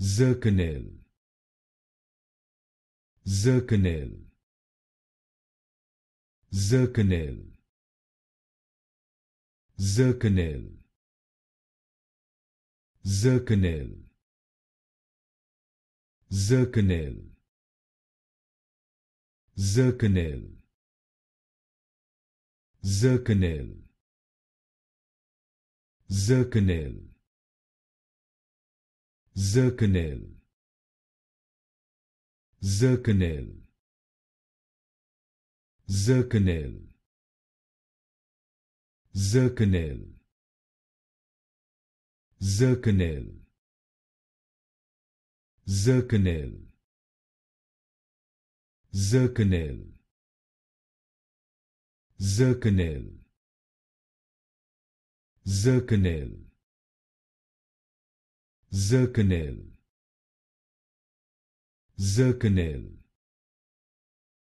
Zirconil. Zirconil. Zirconil. Zirconil. Zirconil. Zirconil. Zirconil. Zirconil. Zirconil. Zirconil. Zirconil. Zirconil. Zirconil. Zirconil. Zirconil. Zirconil. Zirconil. Zirconil. Zirconil Zirconil